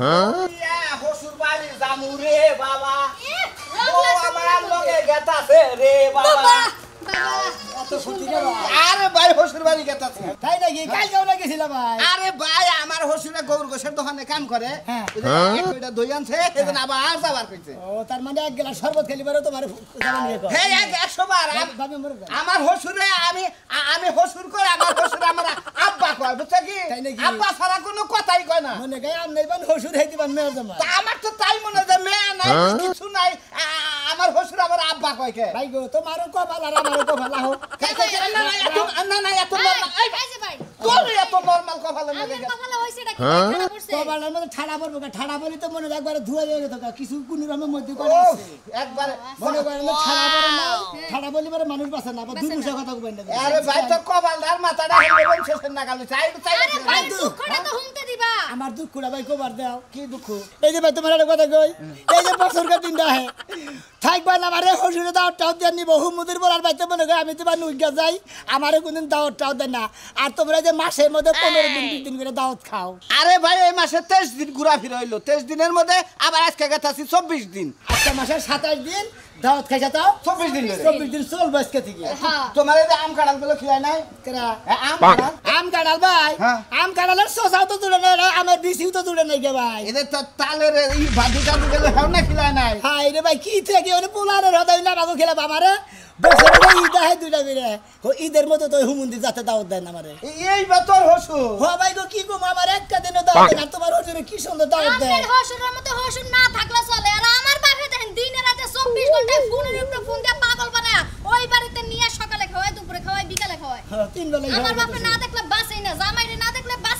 আমার লগে রে বাবা আরে ভাই হসুর কাম করে ওইটা দই আনছে সেদিন আবার যাবার কইছে ও তার মানে এক গেলা শরবত খেলি পারো তোমার হ্যাঁ আমার হসুরে আমি আমি হসুর করে আমার হসুর আমার কয় বুঝছ কি আব্বা সারা কোনো কথাই কয় না মনে গায় আমি বান হসুর হইতে বান মেয়ে তোমার আমার তো তাই মনে যে মেয়ে নাই হ্যাঁ? কিছু নাই আমার হসুর আমার আব্বা কয় কে ভাই গো তোমারও কপাল আর আমারও কপাল আহ না না এত না না এত ভাই ভাই হ্যাঁ? হ্যাঁ? আমার দুঃখটা ভাই কবার দাও কি দুঃখ এই যে ভাই তোমার কথা কই এই যে বছরকার দিনটা থাকবা না হসুরে টাও দেন নি বহু মুদির বলার বাইতে মনে কই আমি তো বা যাই আমার কোনদিন দাওয়ার টাও দেয় না আর তোমরা যে মাসের মধ্যে পনেরো দিন বিশ দিন করে দাওয়াত খাও আরে ভাই এই মাসে তেইশ দিন ঘুরা ফিরে হইলো তেইশ দিনের মধ্যে আবার আজকে আছি চব্বিশ দিন আজকে মাসের সাতাশ দিন হ্যাঁ। আমারে না দিন রাতে 24 ঘন্টা ফোনের পাগল বানায় ওই বাড়িতে নিয়ে সকালে খাওয়ায় দুপুরে খাওয়ায় বিকালে খাওয়ায় হ্যাঁ, তিন বেলা আমার বাপে না দেখলে বাসেই না জামাইরে না দেখলে বাস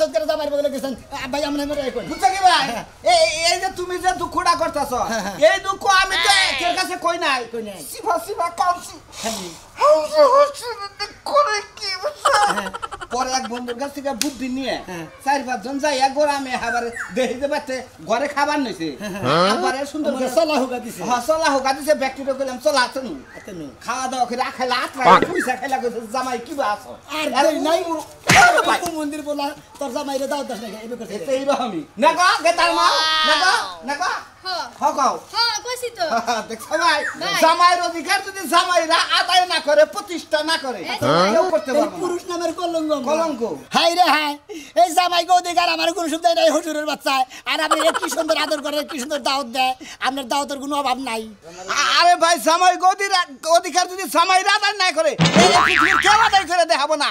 খরচ করে যাবার বলে গেছেন ভাই আমরা মরে এখন বুঝছো কি ভাই হ্যাঁ, হ্যাঁ। এই যে তুমি যে দুঃখটা করতেছ হ্যাঁ, এই দুঃখ আমি তো একের কাছে কই নাই কই নাই সিফা সিফা কাউসি হাউসে হচ্ছে করে কি বুঝছো পরে এক বন্ধুর কাছ থেকে বুদ্ধি নিয়ে হ্যাঁ। চার পাঁচজন যাই এক গোরামে আবার দেখি যে বাচ্চা ঘরে খাবার নিছে আবার হ্যাঁ, হ্যাঁ। সুন্দর করে চলা হোকা দিছে হ্যাঁ চলা হোকা দিছে ব্যক্তিটা কইলাম চলা আছেন খাওয়া দাওয়া করে খাইলা আট পয়সা খাইলা কইছে জামাই কি বা আছো আর নাই মন্দির বলা তোর জামাইরে দাও দাস না এইবার আমি না গো গেতার মা না গো না গো হ্যাঁ। হ্যাঁ, জামাই আমার সুবিধা নাই আর আপনি কি সুন্দর আদর কি সুন্দর দেয় আপনার অভাব নাই আরে ভাই জামাই অধিকার যদি জামাই আদায় না করে আদায় করে দেখাবো না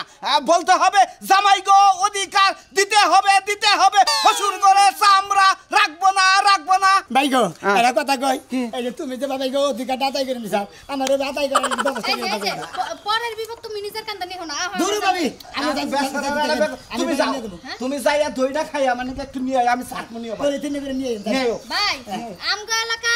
বলতে হবে জামাই অধিকার দিতে হবে দিতে হবে হসুর করে চামড়া রাখবো না রাখবো না ভাই গো এটা কথা কই এই যে তুমি যে বাবাই গো অধিকার আদায় করে নিছাও আমার ওই আদায় করার ব্যবস্থা করে পরের বিপদ তুমি নিজের কান্দা নিও না দূর বাবি তুমি যাও হ্যাঁ? তুমি যাইয়া দইটা খাই আমার মানে একটু নিয়ে আমি সাত মনিও তিনি করে নিয়ে যাও ভাই হ্যাঁ। আমগা এলাকার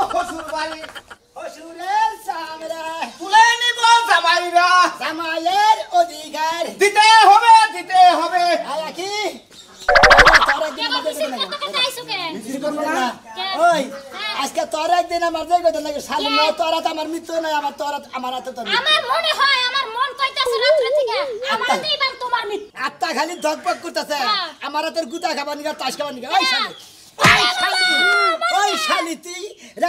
দিতে হবে আজকে তোর একদিন আমার দেখবে তো আমার মৃত্যু নাই আমার তোরা আমার তো আমার আমার মন কইতাছে রাত্রে আত্মা খালি ধকপক করতেছে আমার হাতের গুতা খাবার নিগা তাস খাবার নিগা ওই শালি ওই শালি তুই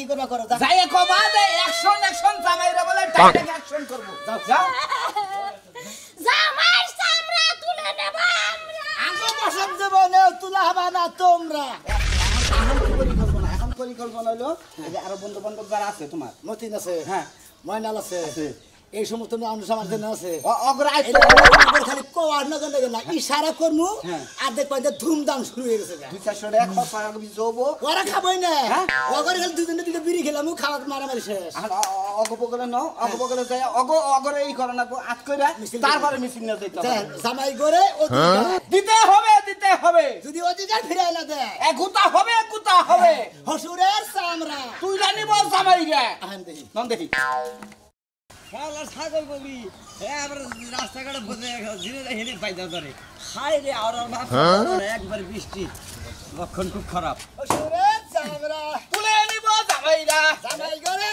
কি করবা করো যাই কবা যে অ্যাকশন অ্যাকশন জামাইরা বলে ডাইরেক্ট অ্যাকশন করব যাও যাও জামাই সামরা তুলে নেব আমরা আগে বসব দেব না তুলা হবা না তোমরা এখন পরিকল্পনা এখন পরিকল্পনা হলো যে আরো বন্ধু বান্ধব যারা আছে তোমার মতিন আছে হ্যাঁ ময়নাল আছে এই সমস্ত মানুষ আমার জন্য না জানে না ইশারা করমু আর দেখবো যে ধুমধাম শুরু হয়ে গেছে দুই চারশো টাকা ওরা খাবই না হ্যাঁ? বিড়ি খেলাম খাওয়া মারামারি শেষ অগপকলে নাও অগপকলে যাই অগ এই করে না আজ করে তারপরে মিছিল না দিতে করে দিতে হবে দিতে হবে যদি অধিকার ফিরে না দেয় হবে একুতা হবে হসুরের সামরা তুই জানিব জামাই রে দেখি নন দেখি খেলার ছাগল বলি হ্যাঁ রাস্তাঘাটে বসে জিনে হেঁটে পাইতে ধরে খাই রে আর বাপ হ্যাঁ? একবার বৃষ্টি লক্ষণ খুব খারাপ তুলে নিব জামাইরা জামাই করে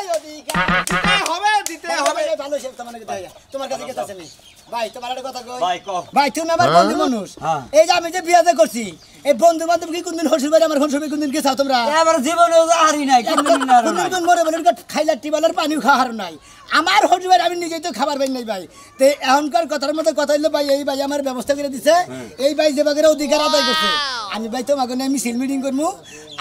হবে দিতে হবে ভালো সে তোমার তোমার কাছে কেটে ভাই তোমার একটা কথা কই ভাই কও ভাই তুমি আমার হ্যাঁ? বন্ধু মানুষ হ্যাঁ। এই যে আমি যে বিয়াতে করছি এই বন্ধু বান্ধব কি কোনদিন হসুর বাড়ি আমার হসুর কোনদিন গেছাও তোমরা আমার জীবনে হারি নাই কোনদিন মরে মরে টিবালার পানিও খাওয়ার নাই আমার বাড়ি আমি নিজেই তো খাবার পাই নাই ভাই তো এখনকার কথার মতো কথা হইলো ভাই এই ভাই আমার ব্যবস্থা করে দিছে হ্যাঁ। এই ভাই যে বাগের অধিকার আদায় করছে আমি ভাই তোমাকে নিয়ে মিছিল মিটিং করবো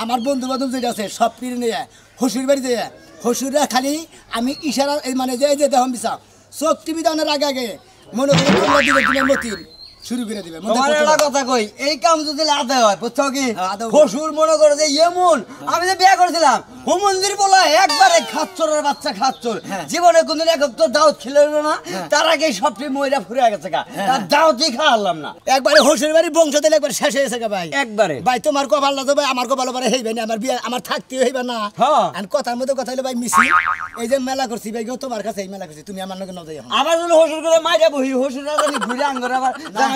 আমার বন্ধু বান্ধব যেটা আছে সব পিড়ে নিয়ে হসুর বাড়ি দিয়ে হসুররা খালি আমি ইশারা মানে যে দেখম বিচা চোখ টিভি দানের আগে আগে মনে করি মতিন শুরু করে দিবে তোমার একটা কথা কই এই কাম যদি আদায় হয় বুঝছো কি হ্যাঁ, মনে করে যে ইয়ে আমি যে বিয়ে করেছিলাম বলা একবারে খাচ্চরের বাচ্চা খাচ্চর হ্যাঁ। জীবনে তো না হ্যাঁ। তার আগে ফুরে গেছে গা তার খাওয়ালাম না একবারে হোসের বাড়ি বংশ দিলে একবার শেষ হয়েছে গা ভাই একবারে ভাই তোমার কপাল না তো ভাই আমার কপাল পরে হইবে না আমার বিয়ে আমার হইবে না আর কথার মধ্যে কথা হলো ভাই মিশি এই যে মেলা করছি ভাই তোমার কাছে এই মেলা করছি তুমি আমার নাকি নজর আমার হোসুর করে মাইরা বহি হোসুর ঘুরে আঙ্গর আবার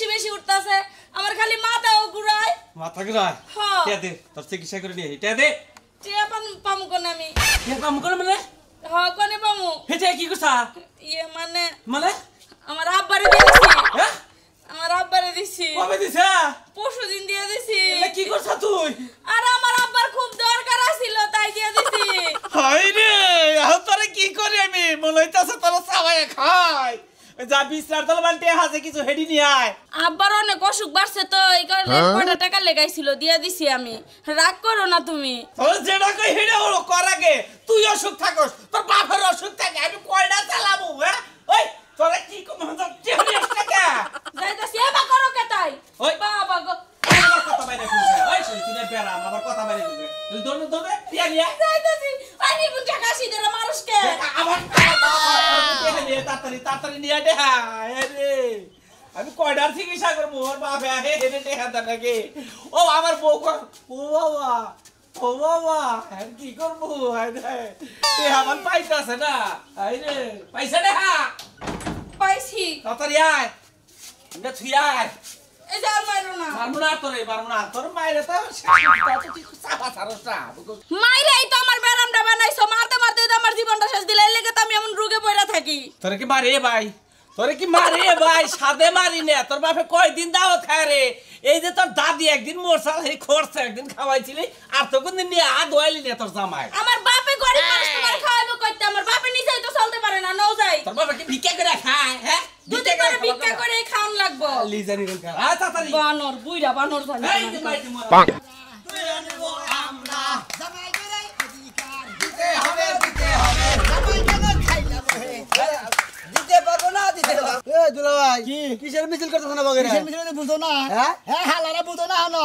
বেশি বেশি উঠতাছে আমার খালি মাথাও ঘুরায় মাথা ঘুরায় হ্যাঁ দে তোর চিকিৎসা করে নিয়ে এটা দে টিয়া পাম পাম কোন আমি টিয়া পাম কোন মানে হ্যাঁ কোনে পামু হেটে কি কথা ইয়ে মানে মানে আমার আব্বারে দিছি হ্যাঁ আমার আব্বারে দিছি কবে দিছে পশু দিন দিয়ে দিছি কি করছ তুই আর আমার আব্বার খুব দরকার আছিল তাই দিয়ে দিছি হাই রে আহ তোরে কি করি আমি মনে হইতাছে তোরা সাবাই খায় যা বিশ লাখ দল বানতে হাসে কিছু হেডি নি আয় আব্বার অনেক অসুখ বাড়ছে তো এই কারণে হ্যাঁ? কটা টাকা লেগাইছিল দিয়ে দিছি আমি রাগ করো না তুমি ও যেটা কই হেডে ওর করাগে তুই অসুখ থাকস নাকি ও আমার বউ ও বাবা ও বাবা হ্যাঁ কি করবো আমার আমার আছে না আই রে পাইছে পাইছি তাড়াতাড়ি আয় এটা ছুঁয়ে তো আমার মারতে মারতে আমার জীবনটা শেষ দিলে তো আমি এমন রোগে পড়ে থাকি তোর কি মারে ভাই তোরে কি মারি রে ভাই সাদে মারি না তোর বাপে কয়দিন দাও খায় রে এই যে তোর দাদি একদিন মোরসাল হয়ে খরচা একদিন খাওয়াইছিলি আর তো কোনদিন নিয়ে আ ধোয়াইলি না তোর জামাই আমার বাপে গরিব মানুষ তোমার খাওয়াবো কইতে আমার বাপে নিজেই তো চলতে পারে না নাও যাই তোর বাপে কি ভিক্ষা করে খায় হ্যাঁ দুটি করে ভিক্ষা করে খাওন লাগবো লি জানি রে খা আ তাড়াতাড়ি বানর বুইরা বানর জানি এই যে মাইতি মোরা পাক আমরা জামাই করে অধিকার দিতে হবে দিতে হবে জামাই কেন খাইলাম হে হ্যাঁ, এ দুলা ভাই কিসের মিছিল করতেছ না বগেরা কিসের মিছিল বুঝো না হ্যাঁ হ্যাঁ হালারা বুঝো না হলো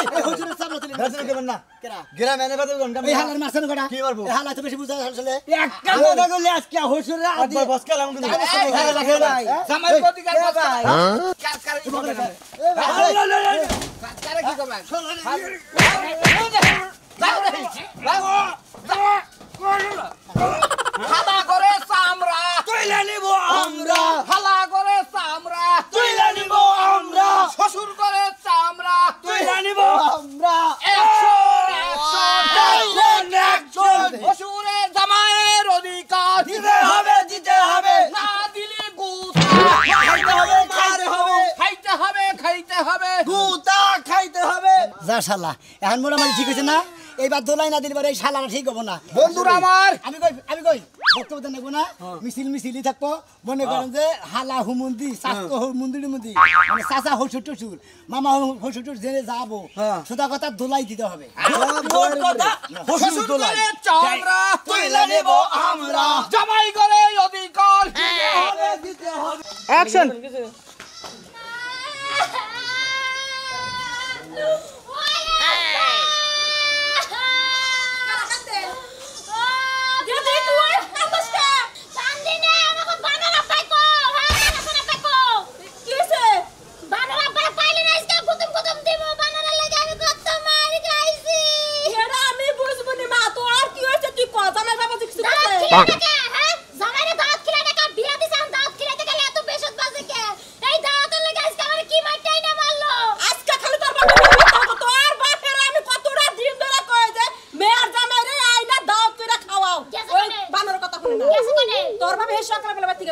এই হুজুরের সামনে তুলি খাইতে হবে গুতা খাইতে হবে যা শালা এখন মোরা মানে ঠিক হয়েছে না এইবার দোলাই না দিলবার এই শালারা ঠিক হবো না বন্ধুরা আমার আমি কই আমি কই বক্তব্য নেবো না মিছিল মিছিলই থাকবো মনে করেন যে হালা হুমুন্দি স্বাস্থ্য হুমুন্দি মুন্দি মানে চাচা হসুর টসুর মামা হসুর টসুর জেনে যাবো সোজা কথা দোলাই দিতে হবে জামাই করে অধিকার অ্যাকশন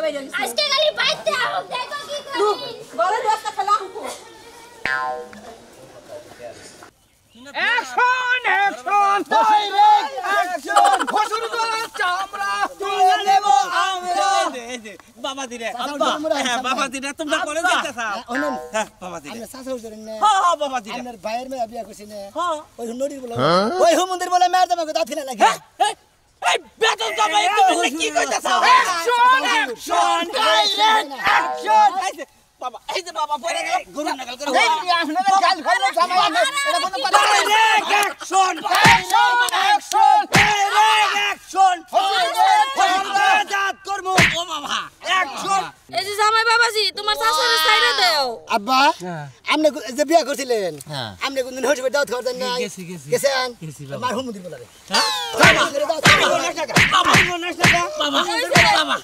के बैठ जा आज के गली बैठ जा हम देखो की करी बोले दोस्त का खिलाफ को অ্যাকশন অ্যাকশন ফসল করার চামড়া তুলে নেব আমরা বাবা দিরে আব্বা হ্যাঁ বাবা দিরে তোমরা করে দিতে চাও হ্যাঁ, হ্যাঁ বাবা দিরে আমরা সাসা উজরে না হ্যাঁ হ্যাঁ বাবা দিরে আমরা বাইরে মে আবিয়া কইছি হ্যাঁ ওই নদীর বলে ওই হুমন্দির বলে মের দামে কথা থিনা লাগে হ্যাঁ, হ্যাঁ। এই বেতন জমা তুমি কি কইতাছো অ্যাকশন অ্যাকশন ডাইরেক্ট অ্যাকশন আব্বা হ্যাঁ। আপনি বিয়া করছিলেন হ্যাঁ। আপনি কোনদিন হোটেলে দাওয়াত খাওয়াতেন না গেছেন আমার হোম দিন বাবা বাবা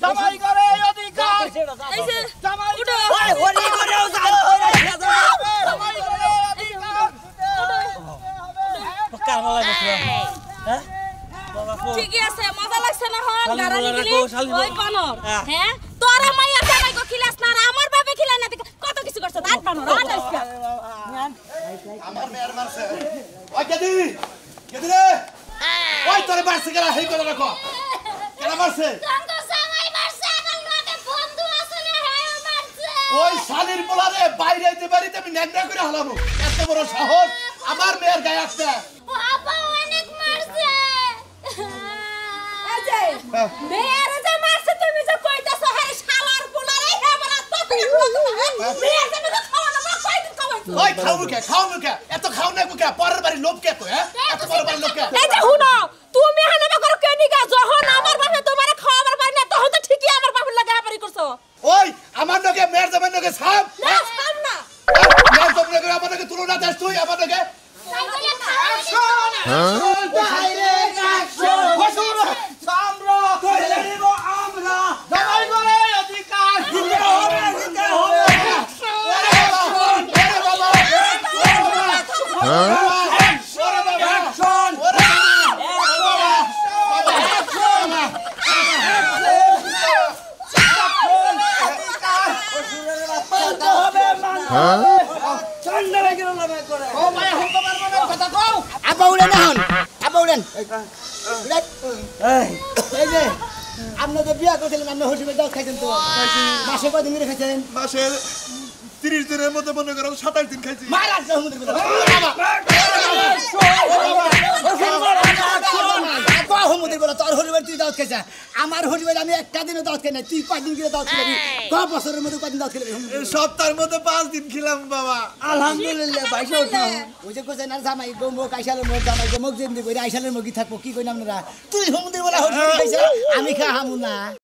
জামাই করে অধিকার জামাই করে জামাই করে অধিকার কার বলা হ্যাঁ ঠিকই আছে মজা লাগছে না হন গারানি ওই পানর হ্যাঁ, হ্যাঁ? তোরা মাইয়া সবাই গো খিলাস না আমার বাবে খিলা না কত কিছু করছ দাঁত পানর আট হ্যাঁ? আমার মেয়ের মারছে ওই কেদি কেদি রে ওই তোরে মারছে কেন হেই করে রাখো কেন মারছে ওই শালির পোলারে বাইরে বাড়িতে আমি ন্যাংরা করে হালাবো এত বড় সাহস আমার মেয়ের গায়ে আসছে মেয়েরে যে মারছে তুমি যে কইতাছো হে শালার পোলারে হে বলা তো তুমি মেয়ের যে মেয়ে খাওয়া না কই দিন কই ওই খাও মুখে খাও মুখে এত খাও না মুখে পরের বাড়ি লোভ কে তো হ্যাঁ এত বড় বড় লোভ কে এই যে হুনো তুমি হানে বা করো কেনি গা যখন আমার বাপে তোমারে খাওয়াবার পারি না তখন তো ঠিকই আমার বাপের লাগে হাপারি করছো ওই আমার নগে মেয়ের জমের নগে সাপ না হ্যাঁ? সাপ না হ্যাঁ, মেয়ের জমের নগে আমার নগে তুলনা দেশ তুই আমার নগে আচ্ছা। হ্যাঁ আমার হরিবার আমি একটা দিনে দাওয়াত খাই না তুই পাঁচ দিন কিলো দাওয়াত খেলাবি ক বছরের মধ্যে কদিন দাওয়াত খেলাবি সপ্তাহের মধ্যে পাঁচ দিন খেলাম বাবা আলহামদুলিল্লাহ ওই যে কোথায় না জামাই গোমক আইসালের মোট জামাই গোমক যেমনি করে আইসালের মুখি থাকবো কি কইলাম হ্যাঁ। না তুই সমুদ্রের বলা আমি খা হামু না